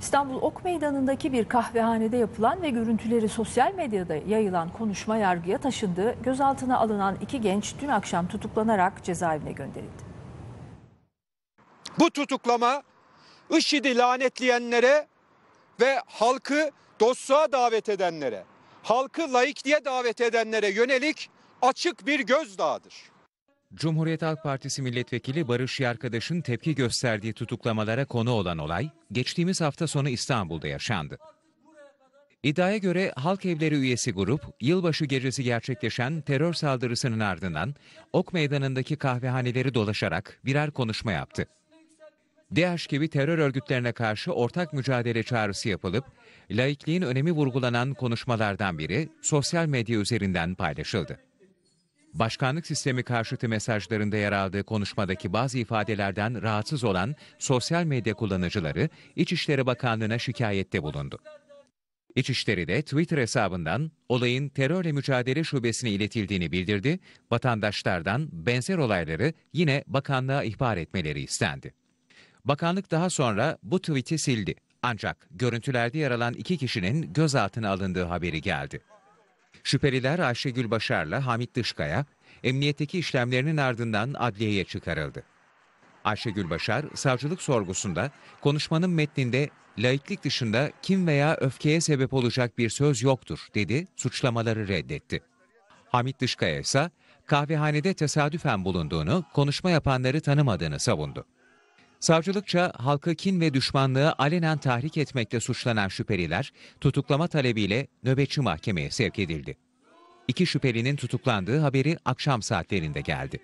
İstanbul Ok Meydanı'ndaki bir kahvehanede yapılan ve görüntüleri sosyal medyada yayılan konuşma yargıya taşındı. Gözaltına alınan iki genç dün akşam tutuklanarak cezaevine gönderildi. Bu tutuklama IŞİD'i lanetleyenlere ve halkı dostluğa davet edenlere, halkı laikliğe davet edenlere yönelik açık bir gözdağıdır. Cumhuriyet Halk Partisi milletvekili Barış Yarkadaş'ın tepki gösterdiği tutuklamalara konu olan olay, geçtiğimiz hafta sonu İstanbul'da yaşandı. İddiaya göre Halk Evleri üyesi grup, yılbaşı gecesi gerçekleşen terör saldırısının ardından Ok Meydanı'ndaki kahvehaneleri dolaşarak birer konuşma yaptı. DH gibi terör örgütlerine karşı ortak mücadele çağrısı yapılıp, laikliğin önemi vurgulanan konuşmalardan biri sosyal medya üzerinden paylaşıldı başkanlık sistemi karşıtı mesajlarında yer aldığı konuşmadaki bazı ifadelerden rahatsız olan sosyal medya kullanıcıları İçişleri Bakanlığı'na şikayette bulundu. İçişleri de Twitter hesabından olayın terörle mücadele şubesine iletildiğini bildirdi, vatandaşlardan benzer olayları yine bakanlığa ihbar etmeleri istendi. Bakanlık daha sonra bu tweet'i sildi ancak görüntülerde yer alan iki kişinin gözaltına alındığı haberi geldi. Şüpheliler Ayşegül Başar'la Hamit Dışkaya, emniyetteki işlemlerinin ardından adliyeye çıkarıldı. Ayşegül Başar, savcılık sorgusunda konuşmanın metninde laiklik dışında kim veya öfkeye sebep olacak bir söz yoktur dedi, suçlamaları reddetti. Hamit Dışkaya ise kahvehanede tesadüfen bulunduğunu, konuşma yapanları tanımadığını savundu. Savcılıkça halkı kin ve düşmanlığı alenen tahrik etmekle suçlanan şüpheliler tutuklama talebiyle nöbetçi mahkemeye sevk edildi. İki şüphelinin tutuklandığı haberi akşam saatlerinde geldi.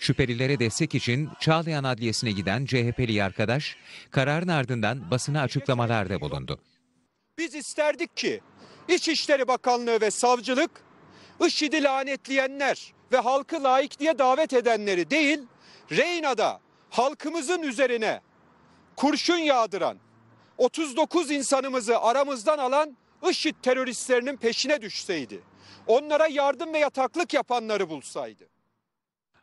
Şüphelilere destek için Çağlayan Adliyesi'ne giden CHP'li arkadaş kararın ardından basına açıklamalarda bulundu. Biz isterdik ki İçişleri Bakanlığı ve savcılık IŞİD'i lanetleyenler ve halkı layık diye davet edenleri değil, Reyna'da halkımızın üzerine kurşun yağdıran 39 insanımızı aramızdan alan IŞİD teröristlerinin peşine düşseydi, onlara yardım ve yataklık yapanları bulsaydı.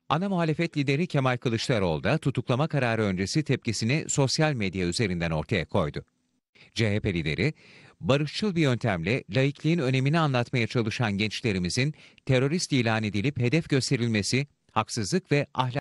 Ana muhalefet lideri Kemal Kılıçdaroğlu da tutuklama kararı öncesi tepkisini sosyal medya üzerinden ortaya koydu. CHP lideri, barışçıl bir yöntemle laikliğin önemini anlatmaya çalışan gençlerimizin terörist ilan edilip hedef gösterilmesi haksızlık ve ahlak